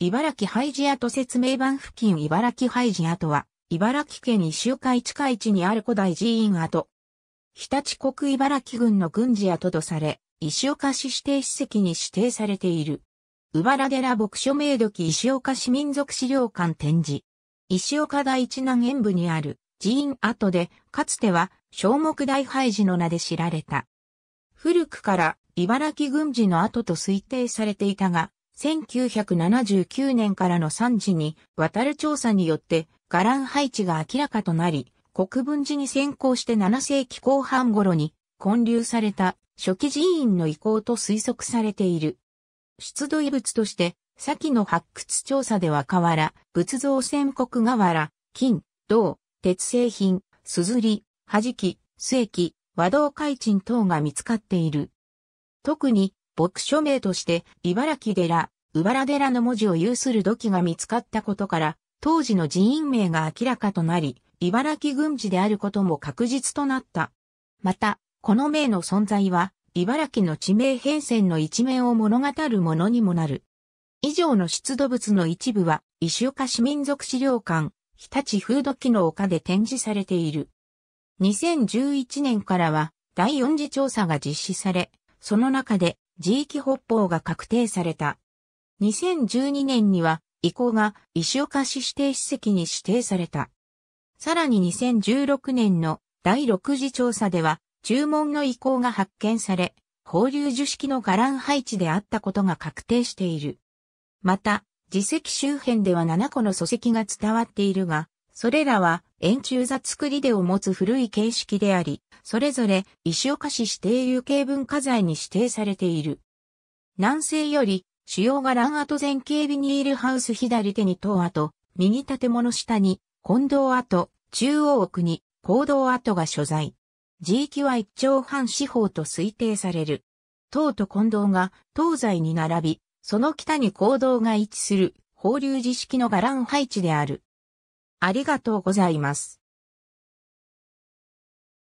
茨城ハイジアと説明版付近茨城ハイジアとは、茨城県石岡市海地にある古代寺院跡。日立国茨城郡の郡事跡とされ、石岡市指定史跡に指定されている。うばら寺牧書名時石岡市民族資料館展示。石岡第一南縁部にある寺院跡で、かつては小木大廃寺の名で知られた。古くから茨城郡事の跡と推定されていたが、1979年からの産地に渡る調査によって伽藍配置が明らかとなり、国分寺に先行して7世紀後半頃に建立された初期寺院の遺構と推測されている。出土遺物として、先の発掘調査では瓦、仏像宣国瓦、金、銅、鉄製品、硯、弾き、末器、和銅海鎮等が見つかっている。特に、牧書名として、茨城寺、うばら寺の文字を有する土器が見つかったことから、当時の寺院名が明らかとなり、茨城軍事であることも確実となった。また、この名の存在は、茨城の地名変遷の一面を物語るものにもなる。以上の出土物の一部は、石岡市民族資料館、日立風土記の丘で展示されている。2011年からは、第四次調査が実施され、その中で、地域北方が確定された。2012年には、遺構が石岡市指定史跡に指定された。さらに2016年の第6次調査では、注文の遺構が発見され、放流樹式の伽藍配置であったことが確定している。また、自石周辺では7個の礎石が伝わっているが、それらは円柱座作りでを持つ古い形式であり、それぞれ石岡市指定有形文化財に指定されている。南西より、主要が欄跡前景ビニールハウス左手に塔跡、右建物下に、近藤跡、中央奥に、行動跡が所在。地域は一丁半四方と推定される。塔と近藤が東西に並び、その北に行動が位置する、法隆寺式の伽藍配置である。ありがとうございます。